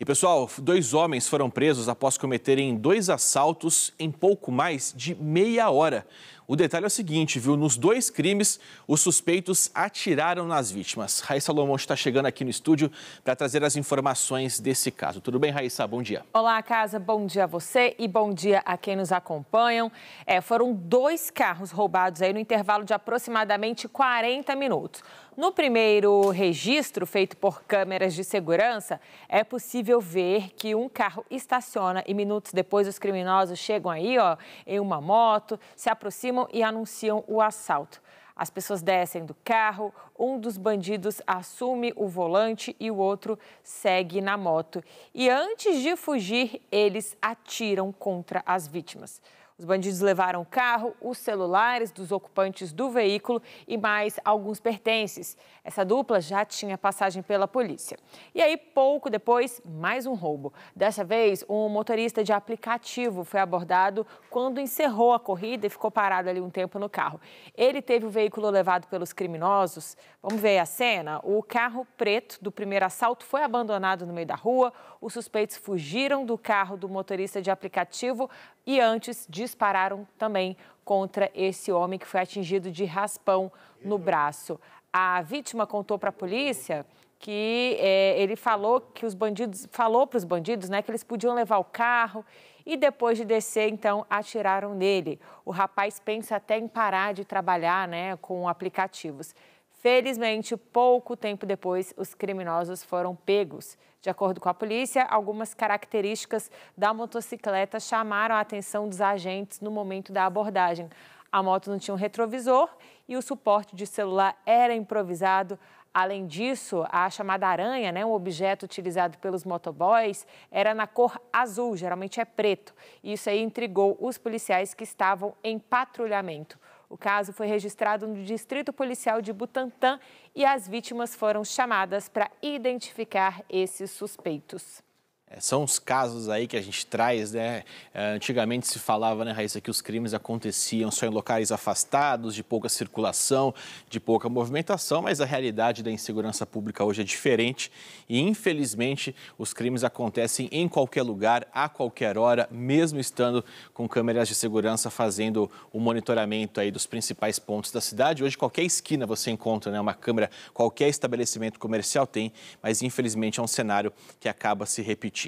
E pessoal, dois homens foram presos após cometerem dois assaltos em pouco mais de meia hora. O detalhe é o seguinte, viu? Nos dois crimes, os suspeitos atiraram nas vítimas. Raíssa Salomão está chegando aqui no estúdio para trazer as informações desse caso. Tudo bem, Raíssa? Bom dia. Olá, casa. Bom dia a você e bom dia a quem nos acompanham. É, foram dois carros roubados aí no intervalo de aproximadamente 40 minutos. No primeiro registro feito por câmeras de segurança, é possível possível ver que um carro estaciona e minutos depois os criminosos chegam aí, ó, em uma moto, se aproximam e anunciam o assalto. As pessoas descem do carro, um dos bandidos assume o volante e o outro segue na moto. E antes de fugir, eles atiram contra as vítimas. Os bandidos levaram o carro, os celulares dos ocupantes do veículo e mais alguns pertences. Essa dupla já tinha passagem pela polícia. E aí, pouco depois, mais um roubo. Dessa vez, um motorista de aplicativo foi abordado quando encerrou a corrida e ficou parado ali um tempo no carro. Ele teve o veículo levado pelos criminosos. Vamos ver a cena? O carro preto do primeiro assalto foi abandonado no meio da rua. Os suspeitos fugiram do carro do motorista de aplicativo e antes de dispararam também contra esse homem que foi atingido de raspão no braço. A vítima contou para a polícia que é, ele falou que os bandidos falou para os bandidos, né, que eles podiam levar o carro e depois de descer, então atiraram nele. O rapaz pensa até em parar de trabalhar, né, com aplicativos. Felizmente, pouco tempo depois, os criminosos foram pegos. De acordo com a polícia, algumas características da motocicleta chamaram a atenção dos agentes no momento da abordagem. A moto não tinha um retrovisor e o suporte de celular era improvisado. Além disso, a chamada aranha, né, um objeto utilizado pelos motoboys, era na cor azul, geralmente é preto. Isso aí intrigou os policiais que estavam em patrulhamento. O caso foi registrado no Distrito Policial de Butantã e as vítimas foram chamadas para identificar esses suspeitos. É, são os casos aí que a gente traz, né? É, antigamente se falava, né, Raíssa, que os crimes aconteciam só em locais afastados, de pouca circulação, de pouca movimentação, mas a realidade da insegurança pública hoje é diferente e, infelizmente, os crimes acontecem em qualquer lugar, a qualquer hora, mesmo estando com câmeras de segurança fazendo o monitoramento aí dos principais pontos da cidade. Hoje, qualquer esquina você encontra, né, uma câmera, qualquer estabelecimento comercial tem, mas, infelizmente, é um cenário que acaba se repetindo